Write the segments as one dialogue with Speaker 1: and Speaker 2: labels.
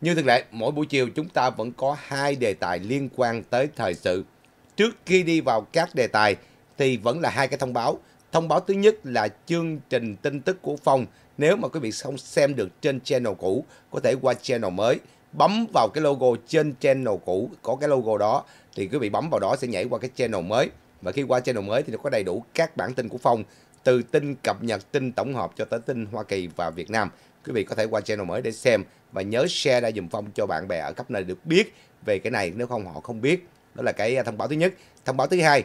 Speaker 1: như thường lệ, mỗi buổi chiều chúng ta vẫn có hai đề tài liên quan tới thời sự. Trước khi đi vào các đề tài thì vẫn là hai cái thông báo. Thông báo thứ nhất là chương trình tin tức của Phong. Nếu mà quý vị không xem được trên channel cũ, có thể qua channel mới. Bấm vào cái logo trên channel cũ, có cái logo đó, thì quý vị bấm vào đó sẽ nhảy qua cái channel mới. Và khi qua channel mới thì nó có đầy đủ các bản tin của Phong, từ tin cập nhật, tin tổng hợp cho tới tin Hoa Kỳ và Việt Nam quý vị có thể qua channel mới để xem và nhớ share ra dùm phong cho bạn bè ở khắp nơi được biết về cái này nếu không họ không biết đó là cái à, thông báo thứ nhất thông báo thứ hai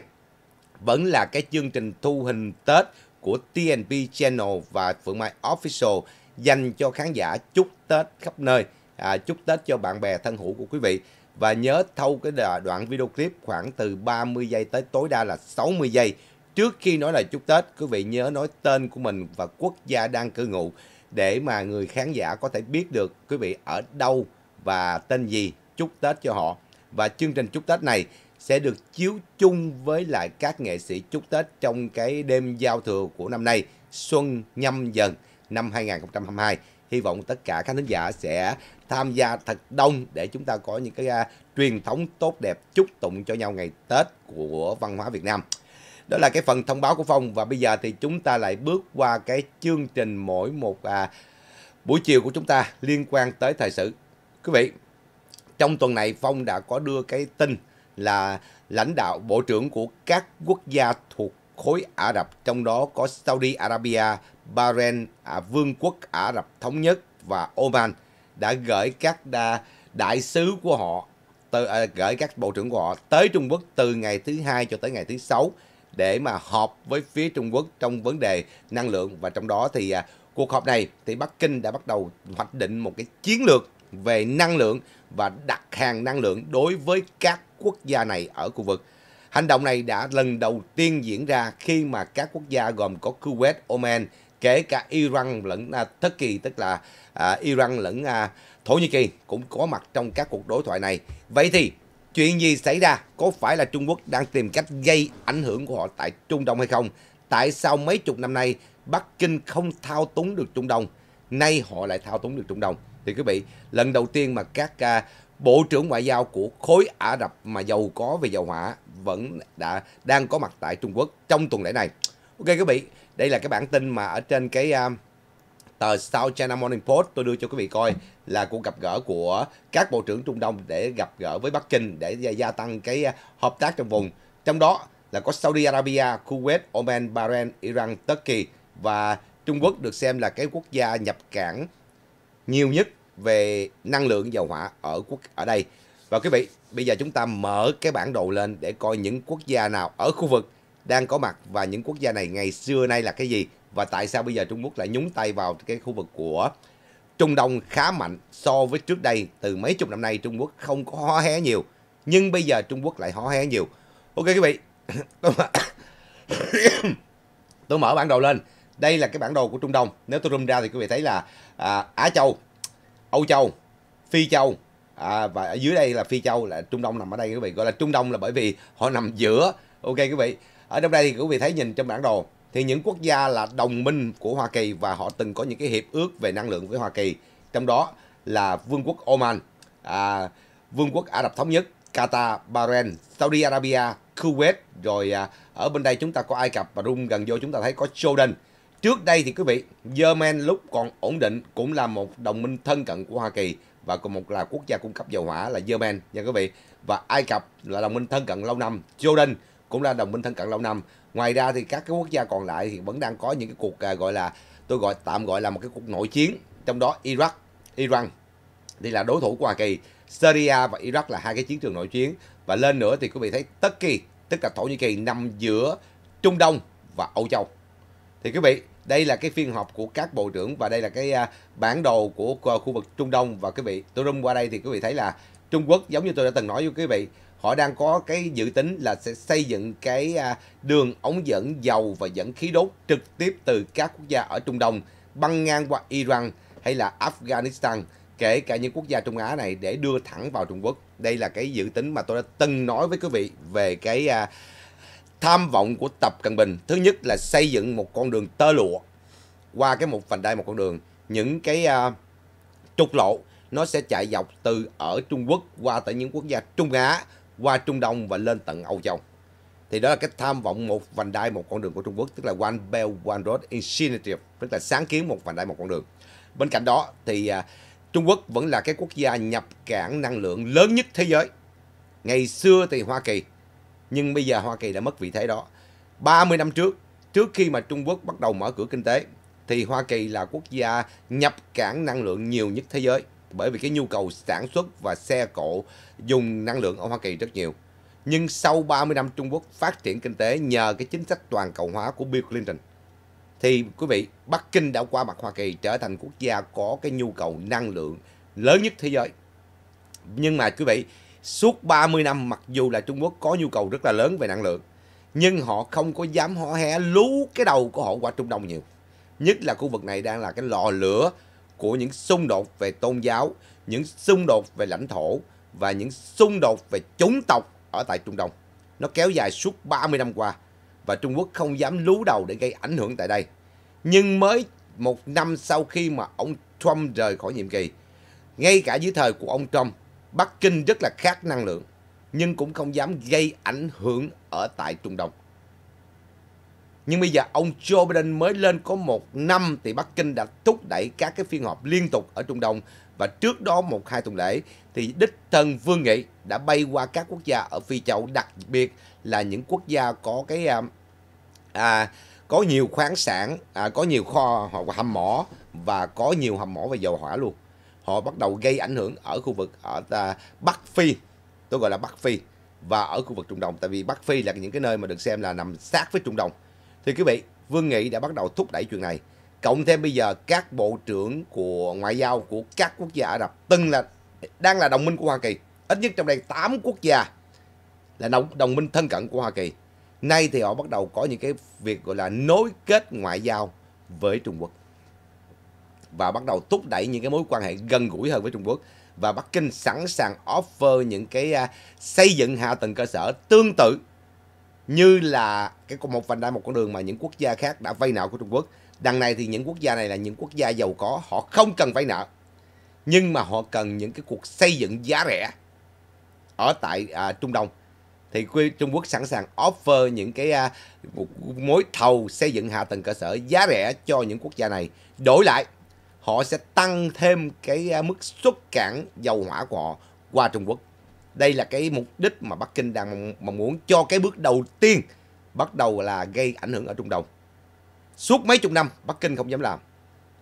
Speaker 1: vẫn là cái chương trình thu hình tết của TNP Channel và Phượng Mai Official dành cho khán giả chúc Tết khắp nơi, à, chúc Tết cho bạn bè thân hữu của quý vị. Và nhớ thâu cái đoạn video clip khoảng từ 30 giây tới tối đa là 60 giây. Trước khi nói lời chúc Tết, quý vị nhớ nói tên của mình và quốc gia đang cư ngụ để mà người khán giả có thể biết được quý vị ở đâu và tên gì chúc Tết cho họ. Và chương trình chúc Tết này sẽ được chiếu chung với lại các nghệ sĩ chúc Tết trong cái đêm giao thừa của năm nay, xuân nhâm dần năm 2022. Hy vọng tất cả khán thính giả sẽ tham gia thật đông để chúng ta có những cái uh, truyền thống tốt đẹp chúc tụng cho nhau ngày Tết của văn hóa Việt Nam đó là cái phần thông báo của phong và bây giờ thì chúng ta lại bước qua cái chương trình mỗi một à, buổi chiều của chúng ta liên quan tới thời sự quý vị trong tuần này phong đã có đưa cái tin là lãnh đạo bộ trưởng của các quốc gia thuộc khối Ả Rập trong đó có Saudi Arabia, Bahrain, à, Vương quốc Ả Rập Thống Nhất và Oman đã gửi các đa, đại sứ của họ từ, à, gửi các bộ trưởng của họ tới Trung Quốc từ ngày thứ hai cho tới ngày thứ sáu để mà họp với phía Trung Quốc trong vấn đề năng lượng và trong đó thì à, cuộc họp này thì Bắc Kinh đã bắt đầu hoạch định một cái chiến lược về năng lượng và đặt hàng năng lượng đối với các quốc gia này ở khu vực. Hành động này đã lần đầu tiên diễn ra khi mà các quốc gia gồm có Kuwait, Oman, kể cả Iran lẫn à, Thất Kỳ tức là à, Iran lẫn à, Thổ Nhĩ Kỳ cũng có mặt trong các cuộc đối thoại này. Vậy thì Chuyện gì xảy ra? Có phải là Trung Quốc đang tìm cách gây ảnh hưởng của họ tại Trung Đông hay không? Tại sao mấy chục năm nay Bắc Kinh không thao túng được Trung Đông? Nay họ lại thao túng được Trung Đông. Thì quý vị, lần đầu tiên mà các uh, Bộ trưởng Ngoại giao của khối Ả Rập mà giàu có về dầu hỏa vẫn đã đang có mặt tại Trung Quốc trong tuần lễ này. Ok quý vị, đây là cái bản tin mà ở trên cái uh, tờ South China Morning Post tôi đưa cho quý vị coi là cuộc gặp gỡ của các bộ trưởng Trung Đông để gặp gỡ với Bắc Kinh để gia tăng cái à, hợp tác trong vùng. Trong đó là có Saudi Arabia, Kuwait, Oman, Bahrain, Iran, Turkey và Trung Quốc được xem là cái quốc gia nhập cảng nhiều nhất về năng lượng dầu hỏa ở quốc ở đây. Và quý vị, bây giờ chúng ta mở cái bản đồ lên để coi những quốc gia nào ở khu vực đang có mặt và những quốc gia này ngày xưa nay là cái gì và tại sao bây giờ Trung Quốc lại nhúng tay vào cái khu vực của Trung Đông khá mạnh so với trước đây từ mấy chục năm nay Trung Quốc không có hó hé nhiều nhưng bây giờ Trung Quốc lại hó hé nhiều ok quý vị tôi mở, tôi mở bản đồ lên đây là cái bản đồ của Trung Đông nếu tôi zoom ra thì quý vị thấy là à, Á Châu Âu Châu Phi Châu à, và ở dưới đây là Phi Châu là Trung Đông nằm ở đây quý vị gọi là Trung Đông là bởi vì họ nằm giữa ok quý vị ở trong đây thì quý vị thấy nhìn trong bản đồ thì những quốc gia là đồng minh của Hoa Kỳ và họ từng có những cái hiệp ước về năng lượng với Hoa Kỳ trong đó là Vương quốc Oman, à, Vương quốc Ả Rập Thống Nhất, Qatar, Bahrain, Saudi Arabia, Kuwait rồi à, ở bên đây chúng ta có Ai Cập và rung gần vô chúng ta thấy có Jordan. Trước đây thì quý vị, Yemen lúc còn ổn định cũng là một đồng minh thân cận của Hoa Kỳ và còn một là quốc gia cung cấp dầu hỏa là Yemen nha quý vị. Và Ai Cập là đồng minh thân cận lâu năm, Jordan cũng là đồng minh thân cận lâu năm ngoài ra thì các cái quốc gia còn lại thì vẫn đang có những cái cuộc à, gọi là tôi gọi tạm gọi là một cái cuộc nội chiến trong đó Iraq Iran thì là đối thủ của Hoa Kỳ Syria và Iraq là hai cái chiến trường nội chiến và lên nữa thì quý vị thấy Tất Kỳ tức là Thổ Nhĩ Kỳ nằm giữa Trung Đông và Âu Châu thì quý vị đây là cái phiên họp của các bộ trưởng và đây là cái à, bản đồ của à, khu vực Trung Đông và quý vị tôi rung qua đây thì quý vị thấy là Trung Quốc giống như tôi đã từng nói với quý vị họ đang có cái dự tính là sẽ xây dựng cái à, đường ống dẫn dầu và dẫn khí đốt trực tiếp từ các quốc gia ở Trung Đông băng ngang qua Iran hay là Afghanistan kể cả những quốc gia Trung Á này để đưa thẳng vào Trung Quốc. Đây là cái dự tính mà tôi đã từng nói với quý vị về cái à, tham vọng của Tập Cận Bình. Thứ nhất là xây dựng một con đường tơ lụa qua cái một vành đai một con đường. Những cái à, trục lộ nó sẽ chạy dọc từ ở Trung Quốc qua tới những quốc gia Trung Á qua Trung Đông và lên tận Âu Châu. Thì đó là cái tham vọng một vành đai một con đường của Trung Quốc, tức là One Belt One Road Initiative, tức là sáng kiến một vành đai một con đường. Bên cạnh đó thì à, Trung Quốc vẫn là cái quốc gia nhập cảng năng lượng lớn nhất thế giới. Ngày xưa thì Hoa Kỳ, nhưng bây giờ Hoa Kỳ đã mất vị thế đó. 30 năm trước, trước khi mà Trung Quốc bắt đầu mở cửa kinh tế, thì Hoa Kỳ là quốc gia nhập cảng năng lượng nhiều nhất thế giới bởi vì cái nhu cầu sản xuất và xe cộ dùng năng lượng ở Hoa Kỳ rất nhiều. Nhưng sau 30 năm Trung Quốc phát triển kinh tế nhờ cái chính sách toàn cầu hóa của Bill Clinton thì quý vị, Bắc Kinh đã qua mặt Hoa Kỳ trở thành quốc gia có cái nhu cầu năng lượng lớn nhất thế giới. Nhưng mà quý vị, suốt 30 năm mặc dù là Trung Quốc có nhu cầu rất là lớn về năng lượng nhưng họ không có dám hó hé lú cái đầu của họ qua Trung Đông nhiều. Nhất là khu vực này đang là cái lò lửa của những xung đột về tôn giáo, những xung đột về lãnh thổ và những xung đột về chủng tộc ở tại Trung Đông. Nó kéo dài suốt 30 năm qua và Trung Quốc không dám lú đầu để gây ảnh hưởng tại đây. Nhưng mới một năm sau khi mà ông Trump rời khỏi nhiệm kỳ, ngay cả dưới thời của ông Trump, Bắc Kinh rất là khác năng lượng nhưng cũng không dám gây ảnh hưởng ở tại Trung Đông. Nhưng bây giờ ông Joe Biden mới lên có một năm thì Bắc Kinh đã thúc đẩy các cái phiên họp liên tục ở Trung Đông và trước đó một hai tuần lễ thì đích thân Vương Nghị đã bay qua các quốc gia ở Phi Châu đặc biệt là những quốc gia có cái à, à, có nhiều khoáng sản, à, có nhiều kho hoặc hầm mỏ và có nhiều hầm mỏ về dầu hỏa luôn. Họ bắt đầu gây ảnh hưởng ở khu vực ở à, Bắc Phi, tôi gọi là Bắc Phi và ở khu vực Trung Đông tại vì Bắc Phi là những cái nơi mà được xem là nằm sát với Trung Đông thì quý vị, Vương Nghị đã bắt đầu thúc đẩy chuyện này. Cộng thêm bây giờ các bộ trưởng của ngoại giao của các quốc gia Ả Rập từng là đang là đồng minh của Hoa Kỳ. Ít nhất trong đây 8 quốc gia là đồng, đồng minh thân cận của Hoa Kỳ. Nay thì họ bắt đầu có những cái việc gọi là nối kết ngoại giao với Trung Quốc. Và bắt đầu thúc đẩy những cái mối quan hệ gần gũi hơn với Trung Quốc. Và Bắc Kinh sẵn sàng offer những cái uh, xây dựng hạ tầng cơ sở tương tự như là cái một vành đai một con đường mà những quốc gia khác đã vay nợ của Trung Quốc. Đằng này thì những quốc gia này là những quốc gia giàu có, họ không cần vay nợ. Nhưng mà họ cần những cái cuộc xây dựng giá rẻ ở tại à, Trung Đông. Thì Trung Quốc sẵn sàng offer những cái à, mối thầu xây dựng hạ tầng cơ sở giá rẻ cho những quốc gia này. Đổi lại, họ sẽ tăng thêm cái à, mức xuất cảng dầu hỏa của họ qua Trung Quốc đây là cái mục đích mà Bắc Kinh đang mong muốn cho cái bước đầu tiên bắt đầu là gây ảnh hưởng ở Trung Đông. Suốt mấy chục năm Bắc Kinh không dám làm.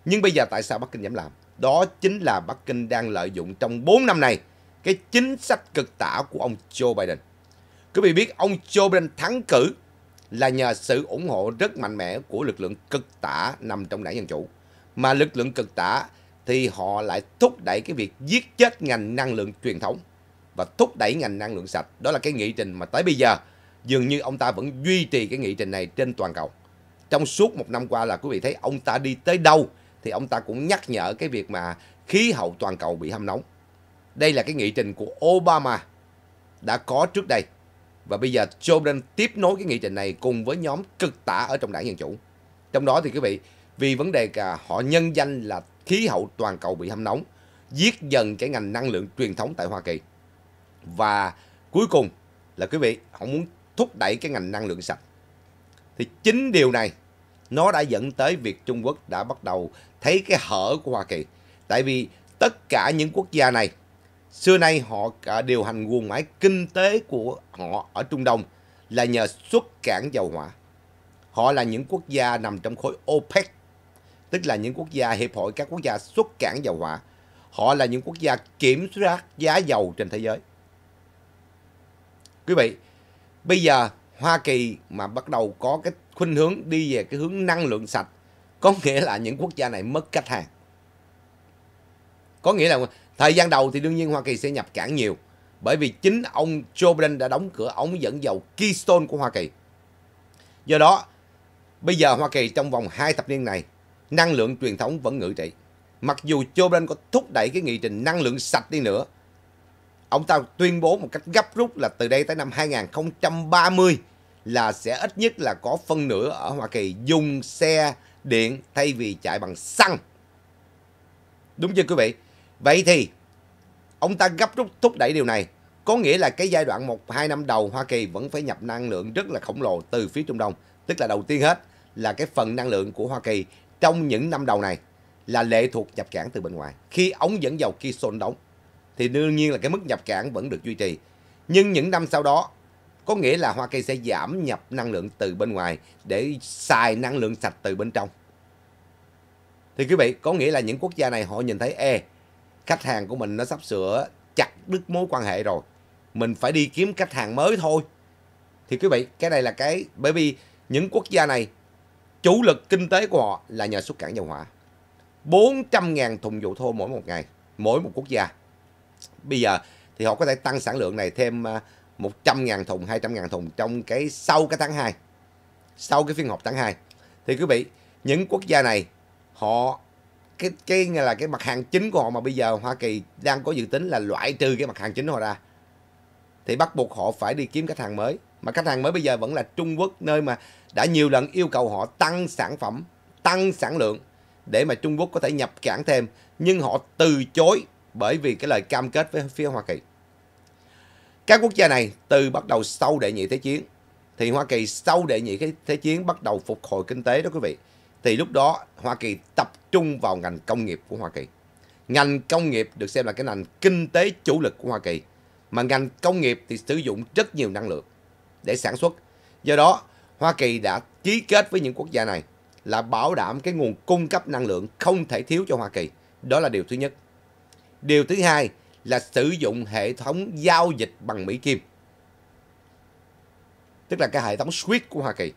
Speaker 1: Nhưng bây giờ tại sao Bắc Kinh dám làm? Đó chính là Bắc Kinh đang lợi dụng trong 4 năm này cái chính sách cực tả của ông Joe Biden. Quý vị biết ông Joe Biden thắng cử là nhờ sự ủng hộ rất mạnh mẽ của lực lượng cực tả nằm trong đảng Dân Chủ. Mà lực lượng cực tả thì họ lại thúc đẩy cái việc giết chết ngành năng lượng truyền thống và thúc đẩy ngành năng lượng sạch. Đó là cái nghị trình mà tới bây giờ dường như ông ta vẫn duy trì cái nghị trình này trên toàn cầu. Trong suốt một năm qua là quý vị thấy ông ta đi tới đâu thì ông ta cũng nhắc nhở cái việc mà khí hậu toàn cầu bị hâm nóng. Đây là cái nghị trình của Obama đã có trước đây. Và bây giờ joe biden tiếp nối cái nghị trình này cùng với nhóm cực tả ở trong đảng Dân Chủ. Trong đó thì quý vị, vì vấn đề cả họ nhân danh là khí hậu toàn cầu bị hâm nóng, giết dần cái ngành năng lượng truyền thống tại Hoa Kỳ và cuối cùng là quý vị họ muốn thúc đẩy cái ngành năng lượng sạch thì chính điều này nó đã dẫn tới việc Trung Quốc đã bắt đầu thấy cái hở của Hoa Kỳ tại vì tất cả những quốc gia này xưa nay họ điều hành nguồn máy kinh tế của họ ở Trung Đông là nhờ xuất cảng dầu hỏa họ là những quốc gia nằm trong khối OPEC tức là những quốc gia hiệp hội các quốc gia xuất cảng dầu hỏa họ là những quốc gia kiểm soát giá dầu trên thế giới Quý vị, bây giờ Hoa Kỳ mà bắt đầu có cái khuynh hướng đi về cái hướng năng lượng sạch, có nghĩa là những quốc gia này mất khách hàng. Có nghĩa là thời gian đầu thì đương nhiên Hoa Kỳ sẽ nhập cảng nhiều, bởi vì chính ông Joe Biden đã đóng cửa ống dẫn dầu Keystone của Hoa Kỳ. Do đó, bây giờ Hoa Kỳ trong vòng hai thập niên này, năng lượng truyền thống vẫn ngự trị. Mặc dù Joe Biden có thúc đẩy cái nghị trình năng lượng sạch đi nữa, ông ta tuyên bố một cách gấp rút là từ đây tới năm 2030 là sẽ ít nhất là có phân nửa ở Hoa Kỳ dùng xe điện thay vì chạy bằng xăng. Đúng chưa quý vị? Vậy thì ông ta gấp rút thúc đẩy điều này. Có nghĩa là cái giai đoạn 1-2 năm đầu Hoa Kỳ vẫn phải nhập năng lượng rất là khổng lồ từ phía Trung Đông. Tức là đầu tiên hết là cái phần năng lượng của Hoa Kỳ trong những năm đầu này là lệ thuộc nhập cảng từ bên ngoài. Khi ống dẫn dầu Keystone đóng thì đương nhiên là cái mức nhập cảng vẫn được duy trì. Nhưng những năm sau đó có nghĩa là Hoa Kỳ sẽ giảm nhập năng lượng từ bên ngoài để xài năng lượng sạch từ bên trong. Thì quý vị, có nghĩa là những quốc gia này họ nhìn thấy e khách hàng của mình nó sắp sửa chặt đứt mối quan hệ rồi. Mình phải đi kiếm khách hàng mới thôi. Thì quý vị, cái này là cái bởi vì những quốc gia này chủ lực kinh tế của họ là nhờ xuất cảng dầu hỏa. 400.000 thùng dầu thô mỗi một ngày, mỗi một quốc gia bây giờ thì họ có thể tăng sản lượng này thêm 100.000 à, thùng, 200.000 thùng trong cái sau cái tháng 2. Sau cái phiên họp tháng 2. Thì quý vị, những quốc gia này họ cái cái là cái mặt hàng chính của họ mà bây giờ Hoa Kỳ đang có dự tính là loại trừ cái mặt hàng chính họ ra. Thì bắt buộc họ phải đi kiếm khách hàng mới. Mà khách hàng mới bây giờ vẫn là Trung Quốc nơi mà đã nhiều lần yêu cầu họ tăng sản phẩm, tăng sản lượng để mà Trung Quốc có thể nhập cảng thêm nhưng họ từ chối bởi vì cái lời cam kết với phía Hoa Kỳ. Các quốc gia này từ bắt đầu sau đệ nhị thế chiến thì Hoa Kỳ sau đệ nhị thế chiến bắt đầu phục hồi kinh tế đó quý vị. Thì lúc đó Hoa Kỳ tập trung vào ngành công nghiệp của Hoa Kỳ. Ngành công nghiệp được xem là cái ngành kinh tế chủ lực của Hoa Kỳ. Mà ngành công nghiệp thì sử dụng rất nhiều năng lượng để sản xuất. Do đó, Hoa Kỳ đã ký kết với những quốc gia này là bảo đảm cái nguồn cung cấp năng lượng không thể thiếu cho Hoa Kỳ. Đó là điều thứ nhất. Điều thứ hai là sử dụng hệ thống giao dịch bằng Mỹ Kim. Tức là cái hệ thống SWIFT của Hoa Kỳ.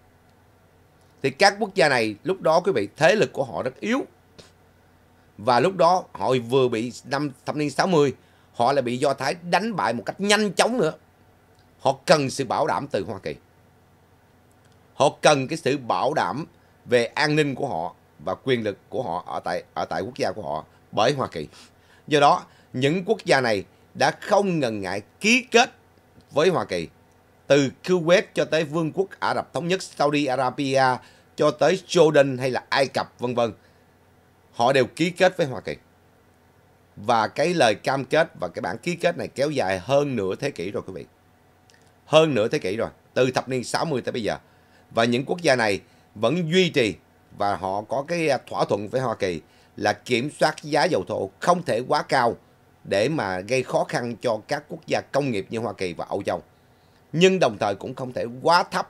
Speaker 1: Thì các quốc gia này lúc đó quý vị thế lực của họ rất yếu. Và lúc đó họ vừa bị năm thập niên 60 họ lại bị Do Thái đánh bại một cách nhanh chóng nữa. Họ cần sự bảo đảm từ Hoa Kỳ. Họ cần cái sự bảo đảm về an ninh của họ và quyền lực của họ ở tại ở tại quốc gia của họ bởi Hoa Kỳ. Do đó, những quốc gia này đã không ngần ngại ký kết với Hoa Kỳ. Từ Kuwait cho tới Vương quốc Ả Rập Thống nhất Saudi Arabia cho tới Jordan hay là Ai Cập vân vân. Họ đều ký kết với Hoa Kỳ. Và cái lời cam kết và cái bản ký kết này kéo dài hơn nửa thế kỷ rồi quý vị. Hơn nửa thế kỷ rồi, từ thập niên 60 tới bây giờ. Và những quốc gia này vẫn duy trì và họ có cái thỏa thuận với Hoa Kỳ là kiểm soát giá dầu thô không thể quá cao để mà gây khó khăn cho các quốc gia công nghiệp như Hoa Kỳ và Âu Châu. Nhưng đồng thời cũng không thể quá thấp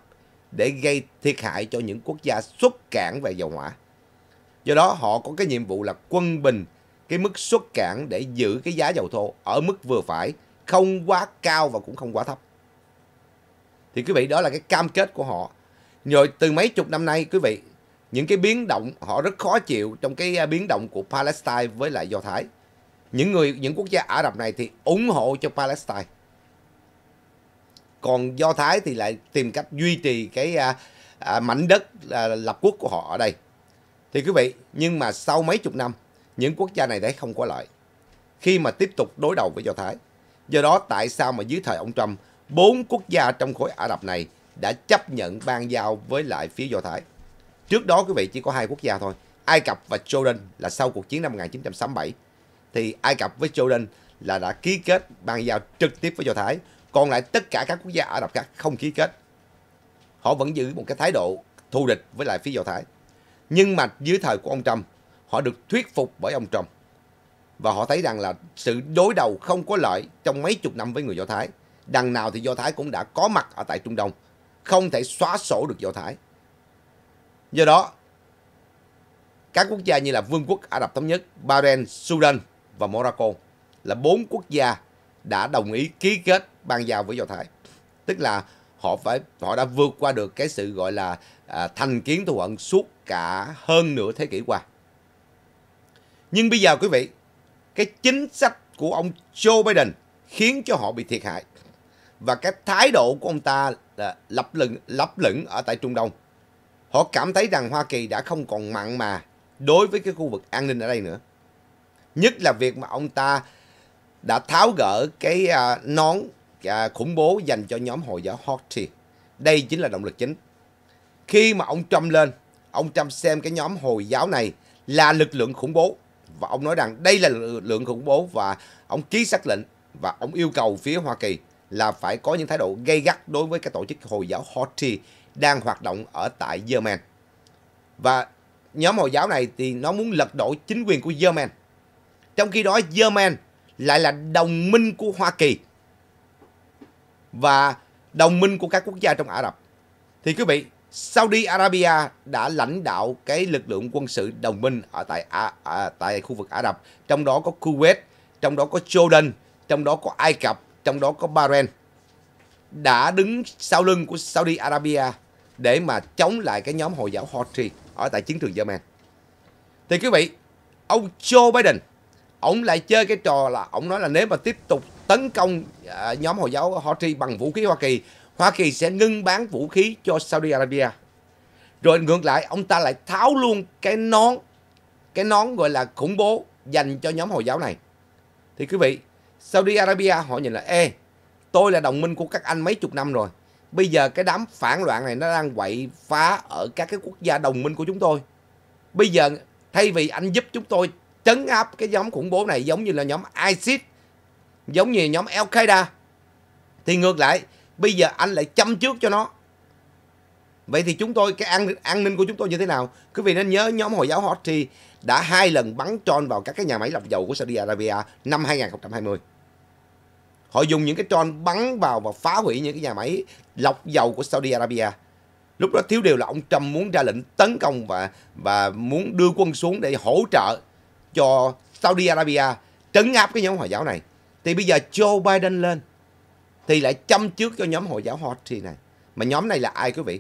Speaker 1: để gây thiệt hại cho những quốc gia xuất cảng về dầu hỏa. Do đó họ có cái nhiệm vụ là quân bình cái mức xuất cảng để giữ cái giá dầu thô ở mức vừa phải, không quá cao và cũng không quá thấp. Thì quý vị đó là cái cam kết của họ. Rồi từ mấy chục năm nay quý vị những cái biến động họ rất khó chịu trong cái à, biến động của Palestine với lại Do Thái. Những người những quốc gia Ả Rập này thì ủng hộ cho Palestine. Còn Do Thái thì lại tìm cách duy trì cái à, à, mảnh đất à, lập quốc của họ ở đây. Thì quý vị, nhưng mà sau mấy chục năm, những quốc gia này đã không có lợi. Khi mà tiếp tục đối đầu với Do Thái. Do đó tại sao mà dưới thời ông Trump, bốn quốc gia trong khối Ả Rập này đã chấp nhận ban giao với lại phía Do Thái. Trước đó quý vị chỉ có hai quốc gia thôi, Ai Cập và Jordan là sau cuộc chiến năm 1967. Thì Ai Cập với Jordan là đã ký kết bàn giao trực tiếp với Do Thái. Còn lại tất cả các quốc gia Ả Rập khác không ký kết. Họ vẫn giữ một cái thái độ thù địch với lại phía Do Thái. Nhưng mà dưới thời của ông Trump, họ được thuyết phục bởi ông Trump. Và họ thấy rằng là sự đối đầu không có lợi trong mấy chục năm với người Do Thái. Đằng nào thì Do Thái cũng đã có mặt ở tại Trung Đông. Không thể xóa sổ được Do Thái. Do đó, các quốc gia như là Vương quốc Ả Rập Thống Nhất, Bahrain, Sudan và Morocco là bốn quốc gia đã đồng ý ký kết ban giao với Do Thái. Tức là họ phải họ đã vượt qua được cái sự gọi là à, thành kiến thù hận suốt cả hơn nửa thế kỷ qua. Nhưng bây giờ quý vị, cái chính sách của ông Joe Biden khiến cho họ bị thiệt hại và cái thái độ của ông ta là lấp lửng lập lửng ở tại Trung Đông Họ cảm thấy rằng Hoa Kỳ đã không còn mặn mà đối với cái khu vực an ninh ở đây nữa. Nhất là việc mà ông ta đã tháo gỡ cái à, nón à, khủng bố dành cho nhóm Hồi giáo Houthi. Đây chính là động lực chính. Khi mà ông Trump lên, ông Trump xem cái nhóm Hồi giáo này là lực lượng khủng bố. Và ông nói rằng đây là lực lượng khủng bố và ông ký xác lệnh và ông yêu cầu phía Hoa Kỳ là phải có những thái độ gây gắt đối với cái tổ chức Hồi giáo Houthi đang hoạt động ở tại Yemen. Và nhóm Hồi giáo này thì nó muốn lật đổ chính quyền của Yemen. Trong khi đó Yemen lại là đồng minh của Hoa Kỳ và đồng minh của các quốc gia trong Ả Rập. Thì quý vị, Saudi Arabia đã lãnh đạo cái lực lượng quân sự đồng minh ở tại à, à, tại khu vực Ả Rập, trong đó có Kuwait, trong đó có Jordan, trong đó có Ai Cập, trong đó có Bahrain đã đứng sau lưng của Saudi Arabia để mà chống lại cái nhóm Hồi giáo Houthi ở tại chiến trường Yemen. Thì quý vị, ông Joe Biden, ông lại chơi cái trò là ông nói là nếu mà tiếp tục tấn công uh, nhóm Hồi giáo Houthi bằng vũ khí Hoa Kỳ, Hoa Kỳ sẽ ngưng bán vũ khí cho Saudi Arabia. Rồi ngược lại, ông ta lại tháo luôn cái nón, cái nón gọi là khủng bố dành cho nhóm Hồi giáo này. Thì quý vị, Saudi Arabia họ nhìn là, ê, tôi là đồng minh của các anh mấy chục năm rồi Bây giờ cái đám phản loạn này nó đang quậy phá ở các cái quốc gia đồng minh của chúng tôi. Bây giờ thay vì anh giúp chúng tôi trấn áp cái nhóm khủng bố này giống như là nhóm ISIS, giống như nhóm Al-Qaeda, thì ngược lại, bây giờ anh lại chăm trước cho nó. Vậy thì chúng tôi, cái an, an ninh của chúng tôi như thế nào? Quý vị nên nhớ nhóm Hồi giáo Houthi đã hai lần bắn tròn vào các cái nhà máy lọc dầu của Saudi Arabia năm 2020. Họ dùng những cái drone bắn vào và phá hủy những cái nhà máy lọc dầu của Saudi Arabia. Lúc đó thiếu điều là ông Trump muốn ra lệnh tấn công và và muốn đưa quân xuống để hỗ trợ cho Saudi Arabia trấn áp cái nhóm Hồi giáo này. Thì bây giờ Joe Biden lên thì lại chăm trước cho nhóm Hồi giáo Houthi này. Mà nhóm này là ai quý vị?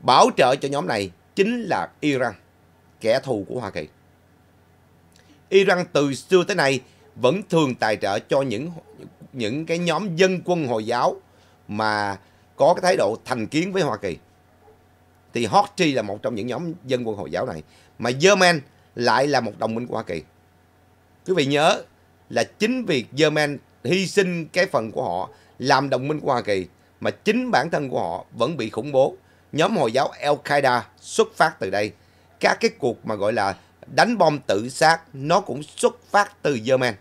Speaker 1: Bảo trợ cho nhóm này chính là Iran, kẻ thù của Hoa Kỳ. Iran từ xưa tới nay vẫn thường tài trợ cho những những cái nhóm dân quân Hồi giáo mà có cái thái độ thành kiến với Hoa Kỳ. Thì Houthi là một trong những nhóm dân quân Hồi giáo này. Mà Yemen lại là một đồng minh của Hoa Kỳ. Quý vị nhớ là chính việc Yemen hy sinh cái phần của họ làm đồng minh của Hoa Kỳ mà chính bản thân của họ vẫn bị khủng bố. Nhóm Hồi giáo Al-Qaeda xuất phát từ đây. Các cái cuộc mà gọi là đánh bom tự sát nó cũng xuất phát từ Yemen.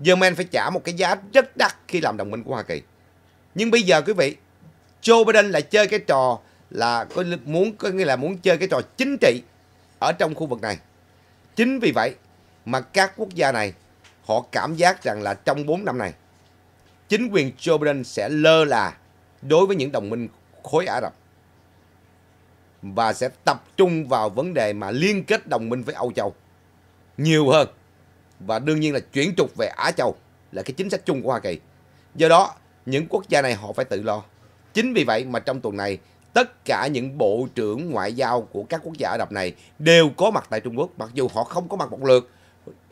Speaker 1: German phải trả một cái giá rất đắt khi làm đồng minh của Hoa Kỳ. Nhưng bây giờ quý vị, Joe Biden lại chơi cái trò là có muốn có nghĩa là muốn chơi cái trò chính trị ở trong khu vực này. Chính vì vậy mà các quốc gia này họ cảm giác rằng là trong 4 năm này chính quyền Joe Biden sẽ lơ là đối với những đồng minh khối Ả Rập và sẽ tập trung vào vấn đề mà liên kết đồng minh với Âu Châu nhiều hơn và đương nhiên là chuyển trục về Á Châu là cái chính sách chung của Hoa Kỳ. Do đó, những quốc gia này họ phải tự lo. Chính vì vậy mà trong tuần này, tất cả những bộ trưởng ngoại giao của các quốc gia Ả Rập này đều có mặt tại Trung Quốc, mặc dù họ không có mặt một lượt.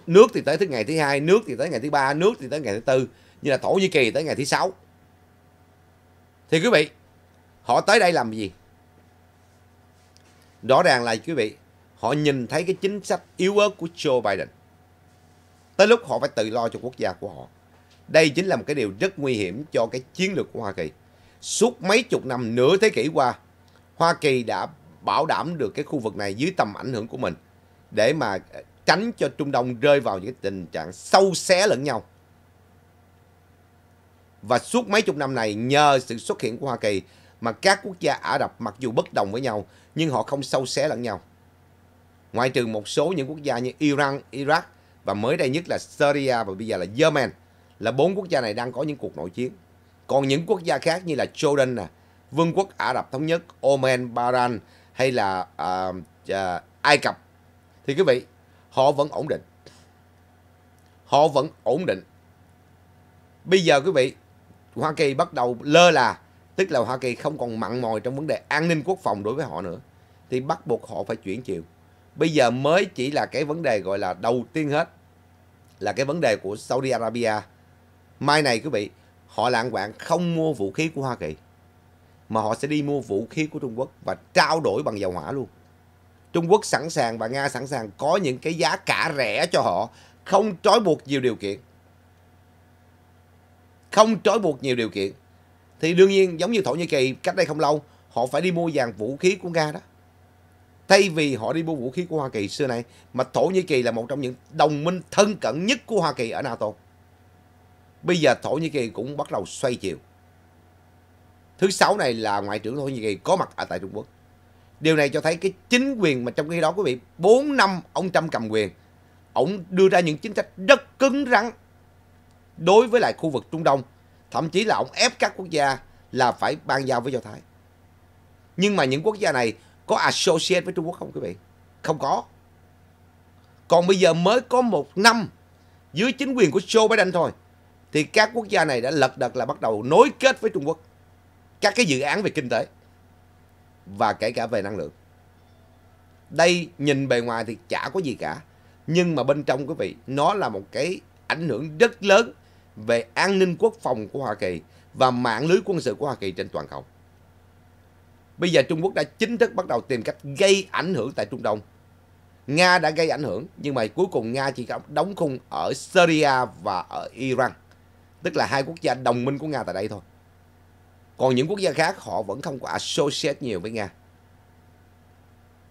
Speaker 1: Nước thì tới thứ ngày thứ hai, nước thì tới ngày thứ ba, nước thì tới ngày thứ tư, như là Thổ Nhĩ Kỳ tới ngày thứ sáu. Thì quý vị, họ tới đây làm gì? Rõ ràng là quý vị, họ nhìn thấy cái chính sách yếu ớt của Joe Biden. Tới lúc họ phải tự lo cho quốc gia của họ. Đây chính là một cái điều rất nguy hiểm cho cái chiến lược của Hoa Kỳ. Suốt mấy chục năm, nửa thế kỷ qua, Hoa Kỳ đã bảo đảm được cái khu vực này dưới tầm ảnh hưởng của mình để mà ờ, tránh cho Trung Đông rơi vào những tình trạng sâu xé lẫn nhau. Và suốt mấy chục năm này nhờ sự xuất hiện của Hoa Kỳ mà các quốc gia Ả Rập mặc dù bất đồng với nhau nhưng họ không sâu xé lẫn nhau. Ngoại trừ một số những quốc gia như Iran, Iraq và mới đây nhất là Syria và bây giờ là Yemen là bốn quốc gia này đang có những cuộc nội chiến. Còn những quốc gia khác như là Jordan nè, Vương quốc Ả Rập thống nhất, Oman, Bahrain hay là uh, uh, Ai Cập thì quý vị, họ vẫn ổn định. Họ vẫn ổn định. Bây giờ quý vị, Hoa Kỳ bắt đầu lơ là, tức là Hoa Kỳ không còn mặn mòi trong vấn đề an ninh quốc phòng đối với họ nữa thì bắt buộc họ phải chuyển chiều. Bây giờ mới chỉ là cái vấn đề gọi là đầu tiên hết là cái vấn đề của Saudi Arabia. Mai này quý vị, họ lạng quạng không mua vũ khí của Hoa Kỳ mà họ sẽ đi mua vũ khí của Trung Quốc và trao đổi bằng dầu hỏa luôn. Trung Quốc sẵn sàng và Nga sẵn sàng có những cái giá cả rẻ cho họ, không trói buộc nhiều điều kiện. Không trói buộc nhiều điều kiện. Thì đương nhiên giống như Thổ Nhĩ Kỳ cách đây không lâu, họ phải đi mua vàng vũ khí của Nga đó. Thay vì họ đi mua vũ khí của Hoa Kỳ xưa nay, mà Thổ Nhĩ Kỳ là một trong những đồng minh thân cận nhất của Hoa Kỳ ở NATO. Bây giờ Thổ Nhĩ Kỳ cũng bắt đầu xoay chiều. Thứ sáu này là Ngoại trưởng Thổ Nhĩ Kỳ có mặt ở tại Trung Quốc. Điều này cho thấy cái chính quyền mà trong khi đó quý vị 4 năm ông Trump cầm quyền Ông đưa ra những chính sách rất cứng rắn Đối với lại khu vực Trung Đông Thậm chí là ông ép các quốc gia là phải ban giao với Do Thái Nhưng mà những quốc gia này có associate với Trung Quốc không quý vị? Không có. Còn bây giờ mới có một năm dưới chính quyền của Joe Biden thôi thì các quốc gia này đã lật đật là bắt đầu nối kết với Trung Quốc các cái dự án về kinh tế và kể cả về năng lượng. Đây nhìn bề ngoài thì chả có gì cả nhưng mà bên trong quý vị nó là một cái ảnh hưởng rất lớn về an ninh quốc phòng của Hoa Kỳ và mạng lưới quân sự của Hoa Kỳ trên toàn cầu. Bây giờ Trung Quốc đã chính thức bắt đầu tìm cách gây ảnh hưởng tại Trung Đông. Nga đã gây ảnh hưởng, nhưng mà cuối cùng Nga chỉ đóng khung ở Syria và ở Iran. Tức là hai quốc gia đồng minh của Nga tại đây thôi. Còn những quốc gia khác họ vẫn không có associate nhiều với Nga.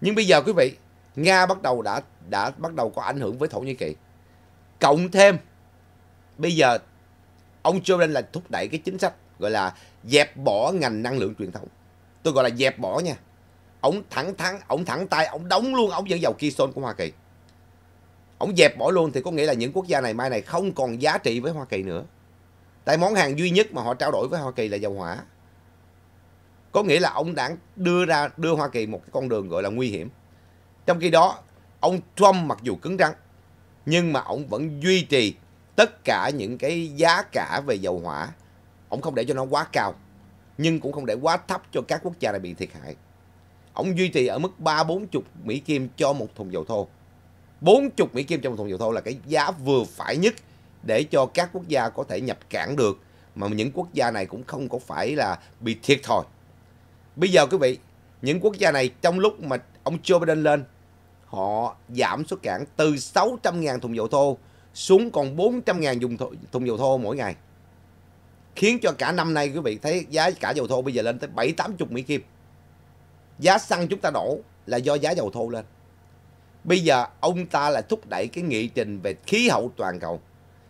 Speaker 1: Nhưng bây giờ quý vị, Nga bắt đầu đã đã bắt đầu có ảnh hưởng với Thổ Nhĩ Kỳ. Cộng thêm bây giờ ông Joe Biden là thúc đẩy cái chính sách gọi là dẹp bỏ ngành năng lượng truyền thống tôi gọi là dẹp bỏ nha ông thẳng thắn ông thẳng tay ông đóng luôn ổng dẫn dầu Keystone của Hoa Kỳ ông dẹp bỏ luôn thì có nghĩa là những quốc gia này mai này không còn giá trị với Hoa Kỳ nữa tại món hàng duy nhất mà họ trao đổi với Hoa Kỳ là dầu hỏa có nghĩa là ông đã đưa ra đưa Hoa Kỳ một cái con đường gọi là nguy hiểm trong khi đó ông Trump mặc dù cứng rắn nhưng mà ông vẫn duy trì tất cả những cái giá cả về dầu hỏa ông không để cho nó quá cao nhưng cũng không để quá thấp cho các quốc gia này bị thiệt hại. Ông duy trì ở mức 3-40 Mỹ Kim cho một thùng dầu thô. 40 Mỹ Kim cho một thùng dầu thô là cái giá vừa phải nhất để cho các quốc gia có thể nhập cảng được mà những quốc gia này cũng không có phải là bị thiệt thòi. Bây giờ quý vị, những quốc gia này trong lúc mà ông Joe Biden lên, họ giảm xuất cảng từ 600.000 thùng dầu thô xuống còn 400.000 thùng dầu thô mỗi ngày khiến cho cả năm nay quý vị thấy giá cả dầu thô bây giờ lên tới 7 80 Mỹ kim. Giá xăng chúng ta đổ là do giá dầu thô lên. Bây giờ ông ta là thúc đẩy cái nghị trình về khí hậu toàn cầu,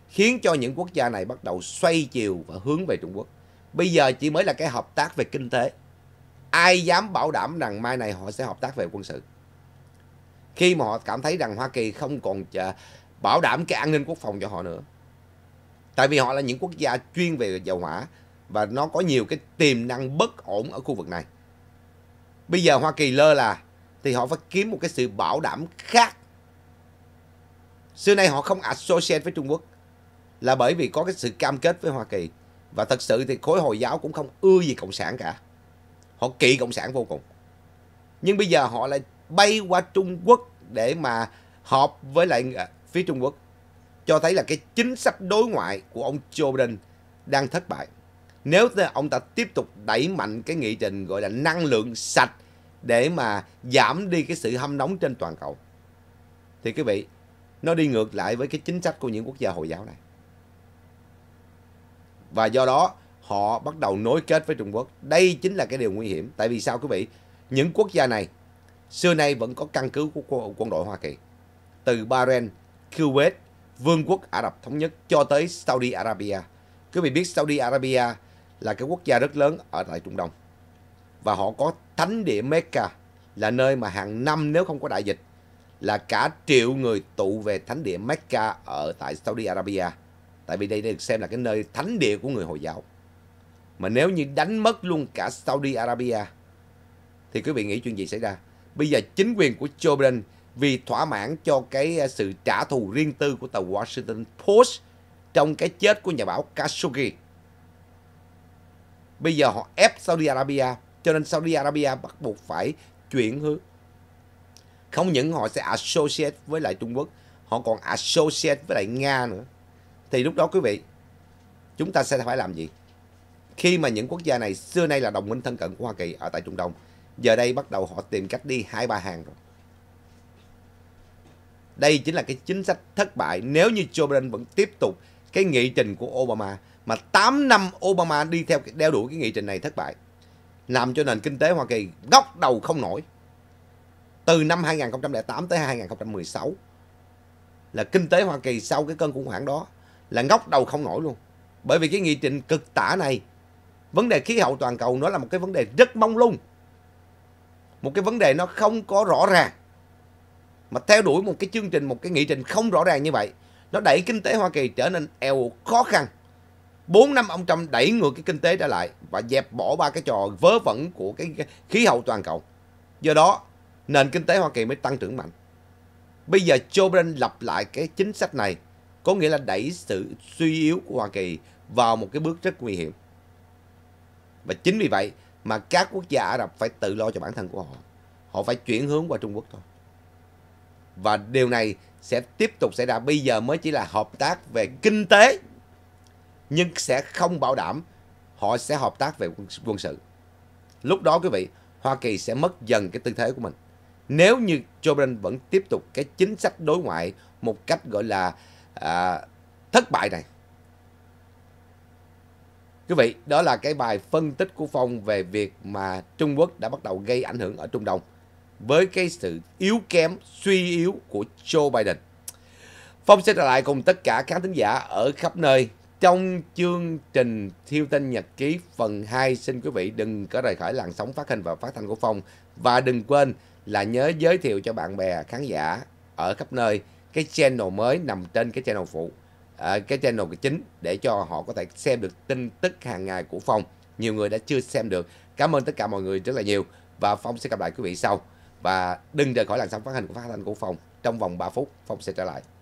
Speaker 1: khiến cho những quốc gia này bắt đầu xoay chiều và hướng về Trung Quốc. Bây giờ chỉ mới là cái hợp tác về kinh tế. Ai dám bảo đảm rằng mai này họ sẽ hợp tác về quân sự. Khi mà họ cảm thấy rằng Hoa Kỳ không còn bảo đảm cái an ninh quốc phòng cho họ nữa tại vì họ là những quốc gia chuyên về dầu hỏa và nó có nhiều cái tiềm năng bất ổn ở khu vực này bây giờ hoa kỳ lơ là thì họ phải kiếm một cái sự bảo đảm khác xưa nay họ không associate với trung quốc là bởi vì có cái sự cam kết với hoa kỳ và thật sự thì khối hồi giáo cũng không ưa gì cộng sản cả họ kỵ cộng sản vô cùng nhưng bây giờ họ lại bay qua trung quốc để mà họp với lại à, phía trung quốc cho thấy là cái chính sách đối ngoại của ông Joe Biden đang thất bại. Nếu ông ta tiếp tục đẩy mạnh cái nghị trình gọi là năng lượng sạch để mà giảm đi cái sự hâm nóng trên toàn cầu. Thì quý vị, nó đi ngược lại với cái chính sách của những quốc gia Hồi giáo này. Và do đó, họ bắt đầu nối kết với Trung Quốc. Đây chính là cái điều nguy hiểm. Tại vì sao quý vị? Những quốc gia này xưa nay vẫn có căn cứ của quân đội Hoa Kỳ. Từ Bahrain, Kuwait, Vương quốc Ả Rập Thống Nhất cho tới Saudi Arabia. Quý vị biết Saudi Arabia là cái quốc gia rất lớn ở tại Trung Đông. Và họ có thánh địa Mecca là nơi mà hàng năm nếu không có đại dịch là cả triệu người tụ về thánh địa Mecca ở tại Saudi Arabia. Tại vì đây được xem là cái nơi thánh địa của người Hồi giáo. Mà nếu như đánh mất luôn cả Saudi Arabia thì quý vị nghĩ chuyện gì xảy ra? Bây giờ chính quyền của Joe Biden vì thỏa mãn cho cái à, sự trả thù riêng tư của tàu Washington Post trong cái chết của nhà báo Khashoggi. Bây giờ họ ép Saudi Arabia, cho nên Saudi Arabia bắt buộc phải chuyển hướng. Không những họ sẽ associate với lại Trung Quốc, họ còn associate với lại Nga nữa. Thì lúc đó quý vị, chúng ta sẽ phải làm gì? Khi mà những quốc gia này xưa nay là đồng minh thân cận của Hoa Kỳ ở tại Trung Đông, giờ đây bắt đầu họ tìm cách đi hai ba hàng rồi. Đây chính là cái chính sách thất bại nếu như Joe Biden vẫn tiếp tục cái nghị trình của Obama mà 8 năm Obama đi theo đeo đuổi cái nghị trình này thất bại làm cho nền kinh tế Hoa Kỳ góc đầu không nổi. Từ năm 2008 tới 2016 là kinh tế Hoa Kỳ sau cái cơn khủng hoảng đó là ngóc đầu không nổi luôn. Bởi vì cái nghị trình cực tả này, vấn đề khí hậu toàn cầu nó là một cái vấn đề rất mong lung. Một cái vấn đề nó không có rõ ràng mà theo đuổi một cái chương trình một cái nghị trình không rõ ràng như vậy nó đẩy kinh tế Hoa Kỳ trở nên eo khó khăn 4 năm ông Trump đẩy ngược cái kinh tế trở lại và dẹp bỏ ba cái trò vớ vẩn của cái khí hậu toàn cầu do đó nền kinh tế Hoa Kỳ mới tăng trưởng mạnh bây giờ Joe Biden lặp lại cái chính sách này có nghĩa là đẩy sự suy yếu của Hoa Kỳ vào một cái bước rất nguy hiểm và chính vì vậy mà các quốc gia Ả Rập phải tự lo cho bản thân của họ họ phải chuyển hướng qua Trung Quốc thôi và điều này sẽ tiếp tục xảy ra bây giờ mới chỉ là hợp tác về kinh tế nhưng sẽ không bảo đảm họ sẽ hợp tác về quân sự lúc đó quý vị Hoa Kỳ sẽ mất dần cái tư thế của mình nếu như Joe Biden vẫn tiếp tục cái chính sách đối ngoại một cách gọi là à, thất bại này quý vị đó là cái bài phân tích của Phong về việc mà Trung Quốc đã bắt đầu gây ảnh hưởng ở Trung Đông với cái sự yếu kém, suy yếu của Joe Biden. Phong sẽ trở lại cùng tất cả khán thính giả ở khắp nơi trong chương trình Thiêu Tinh Nhật Ký phần 2. Xin quý vị đừng có rời khỏi làn sóng phát hình và phát thanh của Phong. Và đừng quên là nhớ giới thiệu cho bạn bè khán giả ở khắp nơi cái channel mới nằm trên cái channel phụ, à, cái channel chính để cho họ có thể xem được tin tức hàng ngày của Phong. Nhiều người đã chưa xem được. Cảm ơn tất cả mọi người rất là nhiều và Phong sẽ gặp lại quý vị sau và đừng rời khỏi làn sóng phát hành của phát thanh của phòng trong vòng 3 phút phòng sẽ trở lại